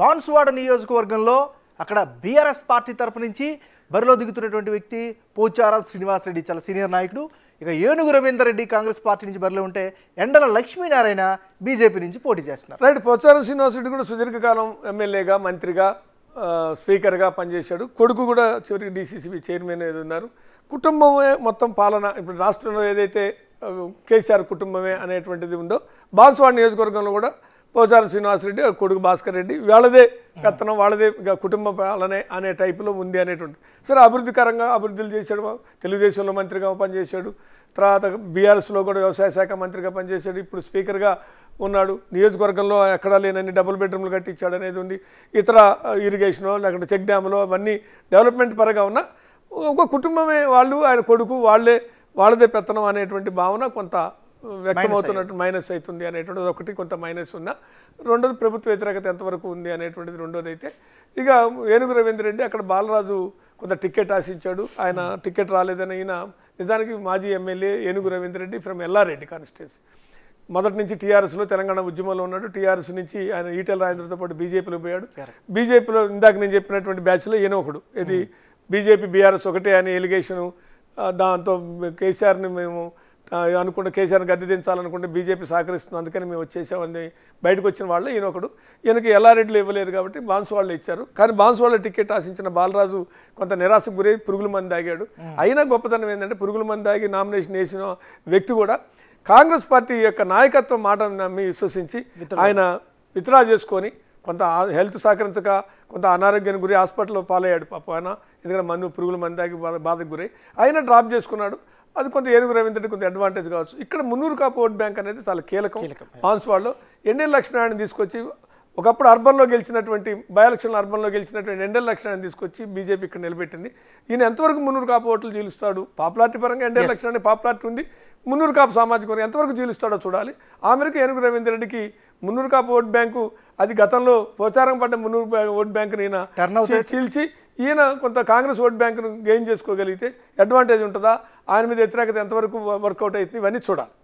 బాన్సువాడ నియోజకవర్గంలో అక్కడ BRS party తరపు నుంచి బరిలో దిగుతున్నటువంటి వ్యక్తి పోచారా శ్రీనివాసరెడ్డి చాలా సీనియర్ నాయకుడు ఇక ఏనుగు రవీందర్ రెడ్డి కాంగ్రెస్ పార్టీ నుంచి బరిలో ఉంటే ఎండల లక్ష్మీనారాయణ బీజేపీ నుంచి పోటీ చేస్తున్నారు రైట్ పోచారం శ్రీనివాసరెడ్డి కూడా సుదీర్ఘకాలం ఎమ్మెల్యేగా మంత్రిగా స్పీకర్గా పనిచేశాడు కొడుకు కూడా చివరికి డీసీసీబీ చైర్మన్ ఏదో ఉన్నారు కుటుంబమే మొత్తం పాలన ఇప్పుడు రాష్ట్రంలో ఏదైతే కేసీఆర్ కుటుంబమే అనేటువంటిది ఉందో బాన్సువాడ నియోజకవర్గంలో కూడా పోచారం శ్రీనివాసరెడ్డి కొడుకు భాస్కర్ రెడ్డి వాళ్ళదే కత్తనం వాళ్ళదే కుటుంబ పాలనే అనే టైపులో ఉంది అనేటువంటి సరే అభివృద్ధికరంగా అభివృద్ధులు చేశాడు తెలుగుదేశంలో మంత్రిగా పనిచేశాడు తర్వాత బీఆర్ఎస్లో కూడా వ్యవసాయ శాఖ మంత్రిగా పనిచేశాడు ఇప్పుడు స్పీకర్గా ఉన్నాడు నియోజకవర్గంలో ఎక్కడా లేనని డబుల్ బెడ్రూమ్లు కట్టించాడు అనేది ఉంది ఇతర ఇరిగేషన్ లేకుంటే చెక్ డ్యాములో అవన్నీ డెవలప్మెంట్ పరంగా ఉన్న ఒక కుటుంబమే వాళ్ళు ఆయన కొడుకు వాళ్ళే వాళ్ళదే పెత్తనం అనేటువంటి భావన కొంత వ్యక్తమవుతున్నట్టు మైనస్ అవుతుంది అనేటువంటిది ఒకటి కొంత మైనస్ ఉందా రెండోది ప్రభుత్వ వ్యతిరేకత ఎంతవరకు ఉంది అనేటువంటిది రెండోది అయితే ఇక ఏనుగు రవీంద్ర రెడ్డి అక్కడ బాలరాజు కొంత టికెట్ ఆశించాడు ఆయన టికెట్ రాలేదని ఈయన నిజానికి మాజీ MLA Enugu Ravindra Reddy from Yellareddy constituency మొదటి నుంచి టీఆర్ఎస్లో తెలంగాణ ఉద్యమంలో ఉన్నాడు టీఆర్ఎస్ నుంచి ఆయన ఈటెల రాజేంద్రతో పాటు బీజేపీలో పోయాడు బీజేపీలో ఇందాక నేను చెప్పినటువంటి బ్యాచ్లో ఈయన ఒకడు ఇది hmm. బీజేపీ బీఆర్ఎస్ ఒకటే అనే ఎలిగేషను దాంతో కేసీఆర్ని మేము అనుకుంటే కేసీఆర్ని గద్దె దించాలనుకుంటే బీజేపీ సహకరిస్తుంది అందుకని మేము వచ్చేసామని బయటకు వచ్చిన వాళ్ళు ఈయన ఒకడు ఈయనకి ఎల్లారెడ్లు ఇవ్వలేరు కాబట్టి బాన్సువాళ్ళు ఇచ్చారు కానీ బాన్సువాళ్ళ టికెట్ ఆశించిన బాలరాజు కొంత నిరాశకు గురై పురుగుల మంది తాగాడు అయినా గొప్పతనం ఏంటంటే పురుగుల మంది తాగి నామినేషన్ వేసిన వ్యక్తి కూడా కాంగ్రెస్ పార్టీ యొక్క నాయకత్వం మాట నమ్మి విశ్వసించి ఆయన విత్డ్రా చేసుకొని కొంత హెల్త్ సహకరించక కొంత అనారోగ్యానికి గురి హాస్పిటల్లో పాలయ్యాడు పాప ఆయన ఎందుకంటే మందు పురుగుల మంది తాగి బాధ బాధకు గురై ఆయన డ్రాప్ చేసుకున్నాడు అది కొంత ఏనుగు రవీంద్రుడి కొంత అడ్వాంటేజ్ కావచ్చు ఇక్కడ మున్నూరు కాపు ఓట్ బ్యాంక్ అనేది చాలా కీలకం వాళ్ళు ఎన్ఎల్ లక్షణాన్ని తీసుకొచ్చి ఒకప్పుడు అర్బన్లో గెలిచినటువంటి బై ఎలక్షన్లో అర్బన్లో గెలిచినటువంటి ఎన్ఎల్ లక్ష్మణాన్ని తీసుకొచ్చి బీజేపీ ఇక్కడ నిలబెట్టింది ఈయన ఎంతవరకు మున్నూరు కాపు ఓట్లు జీలుస్తాడు పాపులారిటీ పరంగా ఎన్ఎల్ లక్షణాన్ని పాపులారిటీ ఉంది మున్నూరు కాపు సామాజిక వర్గం ఎంతవరకు జీలుస్తాడో చూడాలి ఆ మేరకు ఏనుగు రవీంద్రుడికి మున్నూరు కాపు ఓట్ బ్యాంకు అది గతంలో పోచారం పడ్డ మున్నూరు ఓట్ బ్యాంకు నేను చీల్చి ఈయన కొంత కాంగ్రెస్ ఓట్ బ్యాంకును గెయిన్ చేసుకోగలిగితే అడ్వాంటేజ్ ఉంటుందా ఆయన మీద వ్యతిరేకత ఎంతవరకు వర్కౌట్ అవుతుంది ఇవన్నీ చూడాలి